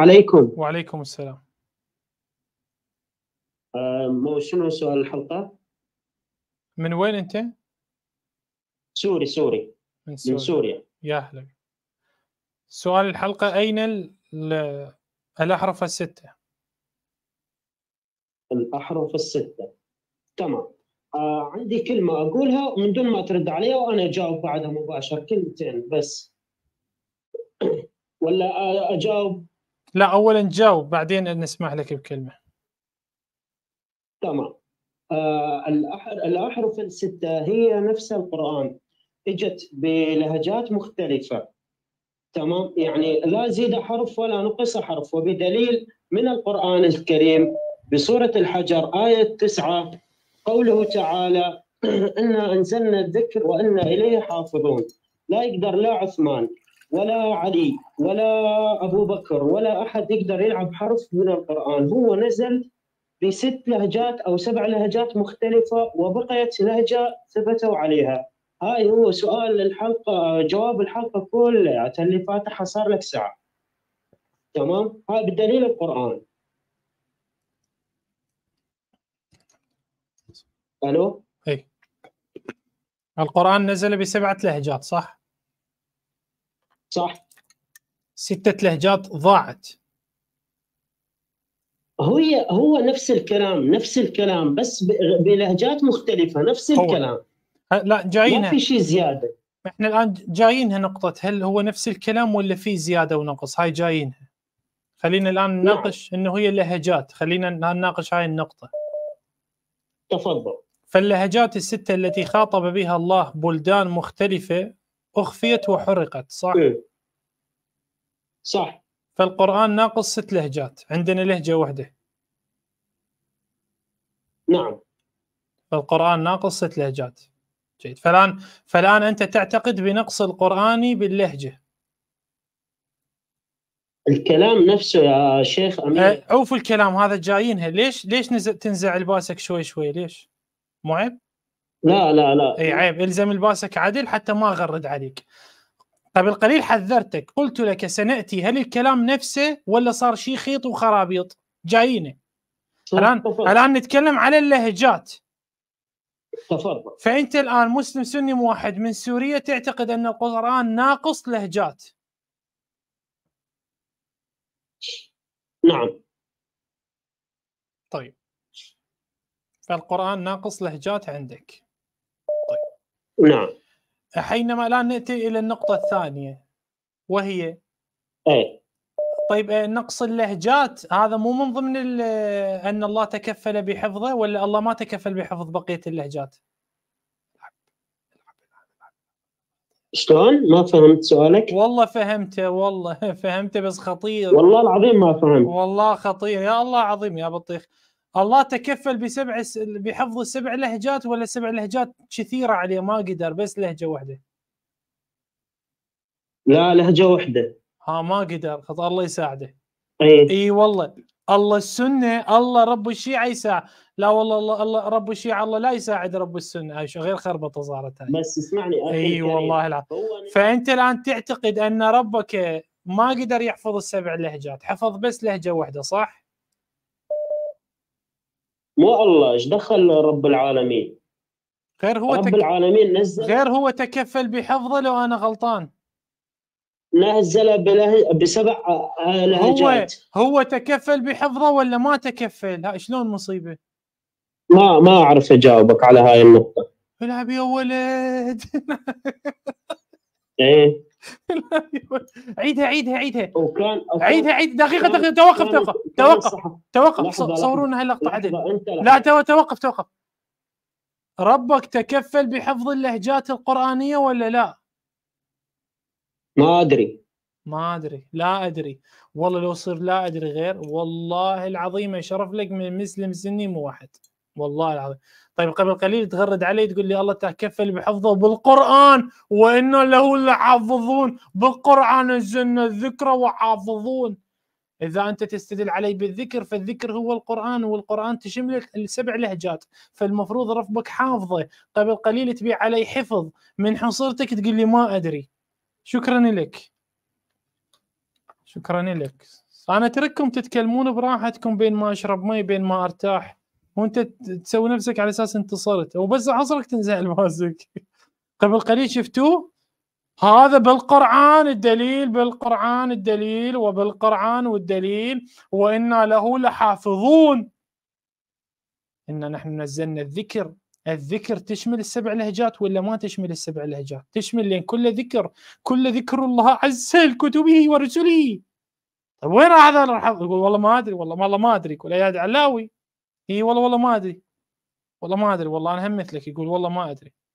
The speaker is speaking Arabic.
عليكم وعليكم السلام آه، مو شنو سؤال الحلقة؟ من وين أنت؟ سوري سوري من سوريا, من سوريا. يا أهلا سؤال الحلقة أين ال... الأحرف الستة؟ الأحرف الستة تمام آه عندي كلمة أقولها من دون ما ترد عليها وأنا أجاوب بعدها مباشر كلمتين بس ولا آه، أجاوب لا اولا جاوب بعدين نسمح لك بكلمه تمام آه الاحرف السته هي نفس القران اجت بلهجات مختلفه تمام يعني لا زيد حرف ولا نقص حرف وبدليل من القران الكريم بسوره الحجر ايه 9 قوله تعالى انا انزلنا الذكر وانا اليه حافظون لا يقدر لا عثمان ولا علي ولا أبو بكر ولا أحد يقدر يلعب حرف من القرآن هو نزل بست لهجات أو سبع لهجات مختلفة وبقيت لهجة ثبتوا عليها هاي هو سؤال الحلقة جواب الحلقة كلها اللي فاتحه صار لك ساعة تمام هاي بالدليل القرآن ألو؟ إي القرآن نزل بسبعة لهجات صح؟ صح ستة لهجات ضاعت هي هو نفس الكلام نفس الكلام بس بلهجات مختلفة نفس هو. الكلام لا جايين ما في شيء زيادة احنا الان جايينها نقطة هل هو نفس الكلام ولا في زيادة ونقص هاي جايينها خلينا الان نعم. نناقش نعم. انه هي اللهجات خلينا نناقش هاي النقطة تفضل فاللهجات الستة التي خاطب بها الله بلدان مختلفة اخفيت وحرقت صح؟ إيه. صح فالقران ناقص ست لهجات عندنا لهجه واحده نعم فالقران ناقص ست لهجات جيد فالان فالان انت تعتقد بنقص القراني باللهجه الكلام نفسه يا شيخ امير أه، عوف الكلام هذا جايينها ليش ليش تنزع الباسك شوي شوي ليش؟ معب؟ إيه. لا لا لا اي عيب الزم لباسك عدل حتى ما اغرد عليك قبل طيب، قليل حذرتك قلت لك سناتي هل الكلام نفسه ولا صار شيء خيط وخرابيط جايينه الان الان نتكلم على اللهجات تفضل فانت الان مسلم سني موحد من سوريا تعتقد ان القران ناقص لهجات نعم طيب فالقران ناقص لهجات عندك نعم حينما الان ناتي الى النقطه الثانيه وهي اي طيب آه، نقص اللهجات هذا مو من ضمن آه، ان الله تكفل بحفظه ولا الله ما تكفل بحفظ بقيه اللهجات؟ شلون؟ ما فهمت سؤالك؟ والله فهمته والله فهمته بس خطير والله العظيم ما فهمت والله خطير يا الله عظيم يا بطيخ الله تكفل بسبع بحفظ السبع لهجات ولا سبع لهجات كثيره عليه ما قدر بس لهجه واحده لا لهجه واحده ها ما قدر خط الله يساعده اي اي والله الله السنه الله رب الشيعه يساعد لا والله الله, الله رب الشيعه الله لا يساعد رب السنه هاي غير خربطه صارت هاي بس اسمعني اي والله العظيم فانت الان تعتقد ان ربك ما قدر يحفظ السبع لهجات حفظ بس لهجه واحده صح؟ مو الله ايش دخل رب العالمين غير هو رب تك... العالمين نزل غير هو تكفل بحفظه لو انا غلطان نزل بله... بسبع آه، لهجات هو هو تكفل بحفظه ولا ما تكفل شلون مصيبه ما ما اعرف اجاوبك على هاي النقطه العب يا ولد ايه عيدها عيدها عيدها وكان عيدها عيد دقيقة دقيقة توقف توقف توقف توقف صورونا لنا هاللقطة عدل لا توقف توقف ربك تكفل بحفظ اللهجات القرآنية ولا لا؟ ما ادري ما ادري لا ادري والله لو صير لا ادري غير والله العظيم يشرف لك من مسلم سني مو واحد والله العظيم طيب قبل قليل تغرد علي تقول لي الله تكفل بحفظه بالقران وان له لحافظون بالقران انزلنا الذكر وحافظون اذا انت تستدل علي بالذكر فالذكر هو القران والقران تشمل السبع لهجات فالمفروض ربك حافظه قبل قليل تبيع علي حفظ من حصرتك تقول لي ما ادري شكرا لك شكرا لك انا اترككم تتكلمون براحتكم بين ما اشرب مي بين ما ارتاح وانت تسوي نفسك على اساس انتصرت وبس عصرك تنزعل موازيك قبل قليل شفتوه هذا بالقرآن الدليل بالقرآن الدليل وبالقرآن والدليل وإنا له لحافظون إن نحن نزلنا الذكر الذكر تشمل السبع لهجات ولا ما تشمل السبع لهجات تشمل لأن كل ذكر كل ذكر الله عز كتبه ورسله طيب وين هذا والله ما أدري والله والله ما أدري كل يا علاوي اي والله والله ما ادري والله ما ادري والله انا هم مثلك يقول والله ما ادري